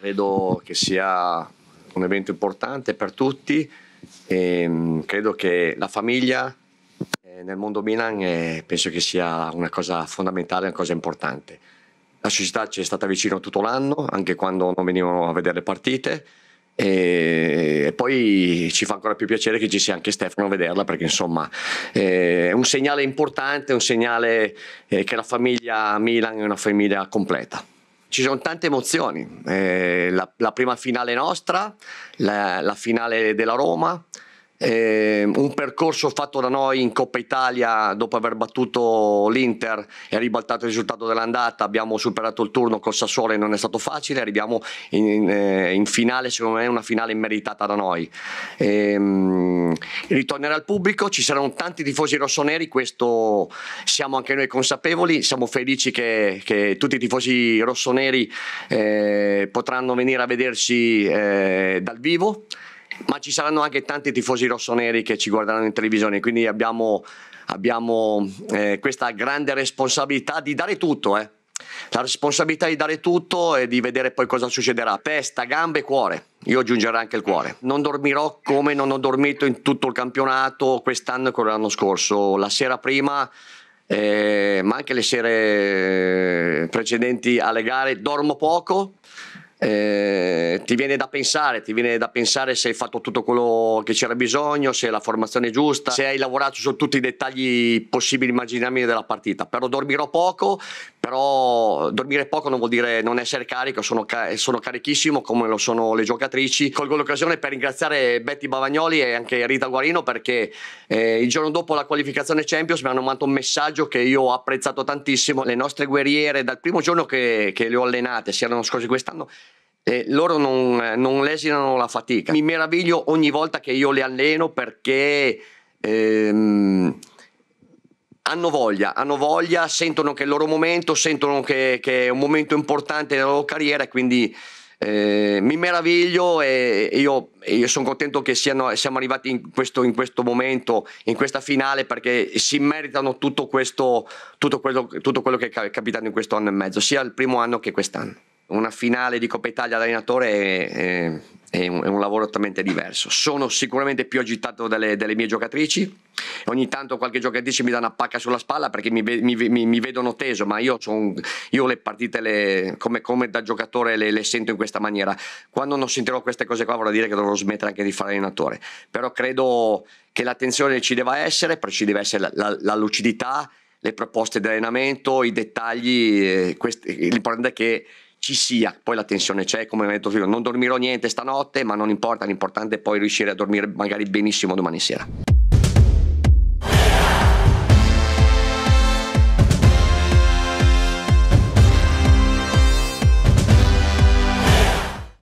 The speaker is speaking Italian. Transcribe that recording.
Credo che sia un evento importante per tutti e ehm, credo che la famiglia eh, nel mondo Milan eh, penso che sia una cosa fondamentale, una cosa importante. La società ci è stata vicino tutto l'anno, anche quando non venivano a vedere le partite e, poi ci fa ancora più piacere che ci sia anche Stefano a vederla perché insomma eh, è un segnale importante, un segnale che la famiglia Milan è una famiglia completa ci sono tante emozioni, eh, la, la, prima finale nostra, la, la finale della Roma, eh, un percorso fatto da noi in Coppa Italia dopo aver battuto l'Inter e ribaltato il risultato dell'andata, abbiamo superato il turno col Sassuolo e non è stato facile, arriviamo in, in, eh, in finale, secondo me una finale meritata da noi. Eh, ritornerà al pubblico, ci saranno tanti tifosi rossoneri, questo siamo anche noi consapevoli, siamo felici che, che tutti i tifosi rossoneri eh, potranno venire a vederci eh, dal vivo ma ci saranno anche tanti tifosi rossoneri che ci guarderanno in televisione, quindi abbiamo, abbiamo eh, questa grande responsabilità di dare tutto, eh. la responsabilità di dare tutto e di vedere poi cosa succederà, testa, gambe e cuore. Io aggiungerò anche il cuore. Non dormirò come non ho dormito in tutto il campionato quest'anno e quello l'anno scorso. La sera prima eh, ma anche le sere eh, precedenti alle gare dormo poco eh, ti viene da pensare, ti viene da pensare se hai fatto tutto quello che c'era bisogno, se la formazione è giusta, se hai lavorato su tutti i dettagli possibili immaginabili della partita. Però dormirò poco, però dormire poco non vuol dire non essere carico, sono, sono carichissimo come lo sono le giocatrici. Colgo l'occasione per ringraziare Betty Bavagnoli e anche Rita Guarino perché eh, il giorno dopo la qualificazione Champions mi hanno mandato un messaggio che io ho apprezzato tantissimo. Le nostre guerriere dal primo giorno che, che le ho allenate, si erano scorsi quest'anno, e loro non, non lesinano la fatica. Mi meraviglio ogni volta che io le alleno perché ehm, hanno voglia, hanno voglia, sentono che è il loro momento, sentono che, che è un momento importante della loro carriera e quindi eh, mi meraviglio e io, io sono contento che siano, siamo arrivati in questo, in questo, momento, in questa finale, perché si meritano tutto, questo, tutto, quello, tutto quello che è capitato in questo anno e mezzo, sia il primo anno che quest'anno una finale di Coppa Italia all'allenatore è, è, è, un, lavoro totalmente diverso. Sono sicuramente più agitato delle, delle, mie giocatrici. Ogni tanto qualche giocatrice mi dà una pacca sulla spalla perché mi, mi, mi, mi vedono teso, ma io, son, io le partite le, come, come, da giocatore le, le, sento in questa maniera. Quando non sentirò queste cose qua vorrà dire che dovrò smettere anche di fare allenatore. Però credo che l'attenzione ci debba essere, però ci deve essere la, la, la lucidità, le proposte di allenamento, i dettagli. Eh, l'importante è che ci sia, poi la tensione c'è, come mi ha detto Fio, non dormirò niente stanotte, ma non importa, l'importante è poi riuscire a dormire magari benissimo domani sera.